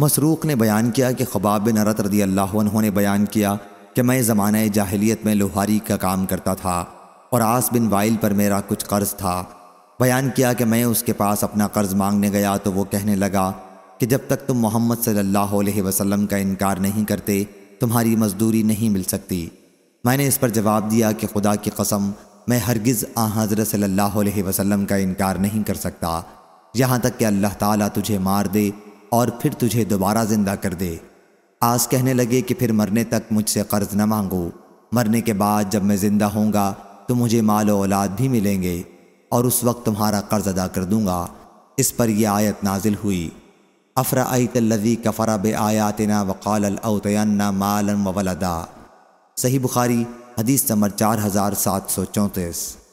मसरूक ने बयान किया कि खबाब बिन हरत रदी अल्लाह उन्होंने बयान किया कि मैं ज़माना जाहलीत में लोहारी का काम करता था और आस बिन वाइल पर मेरा कुछ कर्ज़ था बयान किया कि मैं उसके पास अपना कर्ज़ मांगने गया तो वो कहने लगा कि जब तक तुम मोहम्मद सल्लल्लाहु अलैहि वसल्लम का इनकार नहीं करते तुम्हारी मजदूरी नहीं मिल सकती मैंने इस पर जवाब दिया कि खुदा की कसम मैं हरगिज़ आ हज़रत सल्लल्लाहु अलैहि वसल्लम का इनकार नहीं कर सकता यहाँ तक कि अल्लाह ताला तुझे मार दे और फिर तुझे दोबारा ज़िंदा कर दे आस कहने लगे कि फिर मरने तक मुझसे कर्ज़ न मांगो मरने के बाद जब मैं ज़िंदा होऊंगा तो मुझे माल औलाद भी मिलेंगे और उस वक्त तुम्हारा कर्ज़ अदा कर दूंगा इस पर यह आयत नाजिल हुई अफरा तल्लवी कफरा बे आयातना वक़ाल अवतना मालन वलदा सही बुखारी हदीस नंबर चार हज़ार सात सौ चौंतीस